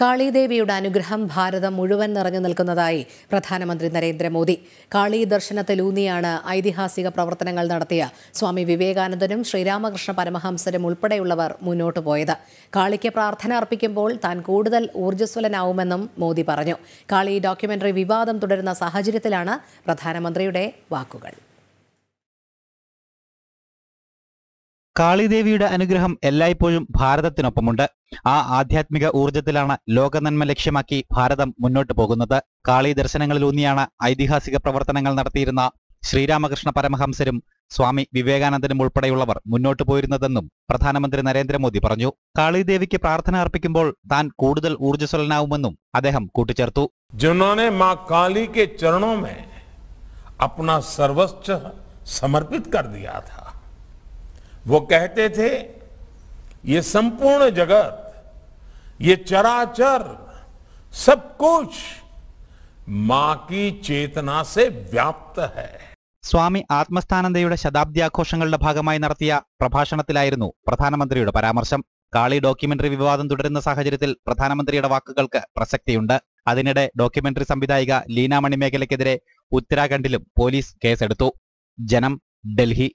കാളിദേവിയുടെ അനുഗ്രഹം ഭാരതം മുഴുവൻ നിറഞ്ഞു നിൽക്കുന്നതായി പ്രധാനമന്ത്രി നരേന്ദ്രമോദി കാളി ദർശനത്തിലൂന്നിയാണ് ഐതിഹാസിക പ്രവർത്തനങ്ങൾ നടത്തിയ സ്വാമി വിവേകാനന്ദനും ശ്രീരാമകൃഷ്ണ പരമഹംസരും ഉൾപ്പെടെയുള്ളവർ മുന്നോട്ടു പോയത് കാളിക്ക് പ്രാർത്ഥന അർപ്പിക്കുമ്പോൾ താൻ കൂടുതൽ ഊർജ്ജസ്വലനാവുമെന്നും മോദി പറഞ്ഞു കാളി ഡോക്യുമെന്ററി വിവാദം തുടരുന്ന സാഹചര്യത്തിലാണ് പ്രധാനമന്ത്രിയുടെ വാക്കുകൾ കാളിദേവിയുടെ അനുഗ്രഹം എല്ലായ്പ്പോഴും ഭാരതത്തിനൊപ്പമുണ്ട് ആ ആധ്യാത്മിക ഊർജത്തിലാണ് ലോകനന്മ ലക്ഷ്യമാക്കി ഭാരതം മുന്നോട്ടു പോകുന്നത് കാളി ദർശനങ്ങളിലൂന്നിയാണ് ഐതിഹാസിക പ്രവർത്തനങ്ങൾ നടത്തിയിരുന്ന ശ്രീരാമകൃഷ്ണ പരമഹംസരും സ്വാമി വിവേകാനന്ദനും ഉൾപ്പെടെയുള്ളവർ മുന്നോട്ടു പോയിരുന്നതെന്നും പ്രധാനമന്ത്രി നരേന്ദ്രമോദി പറഞ്ഞു കാളിദേവിക്ക് പ്രാർത്ഥന അർപ്പിക്കുമ്പോൾ താൻ കൂടുതൽ ഊർജ്ജസ്വലനാവുമെന്നും അദ്ദേഹം കൂട്ടിച്ചേർത്തു ജിനെ മാ കാളി സമർപ്പിത് കർ ദിയാ वो कहते थे ये संपूर्ण जगत ये चराचर सब कुछ मां की चेतना से व्याप्त है സ്വാമി ആത്മസ്ഥാനന്ദയുടെ ശതാബ്ദിയാഘോഷങ്ങളുടെ ഭാഗമായി നടത്തിയ പ്രഭാഷണത്തിലായിരുന്നു പ്രധാനമന്ത്രിയുടെ പരാമർശം കാളി ഡോക്യുമെന്ററി വിവാദം തുടരുന്ന സാഹചര്യത്തിൽ പ്രധാനമന്ത്രിയുടെ വാക്കുകൾക്ക് പ്രസക്തിയുണ്ട് അതിനിടെ ഡോക്യുമെന്ററി സംവിധായിക ലീന മണിമേഖലയ്ക്കെതിരെ ഉത്തരാഖണ്ഡിലും പോലീസ് കേസെടുത്തു ജനം ഡൽഹി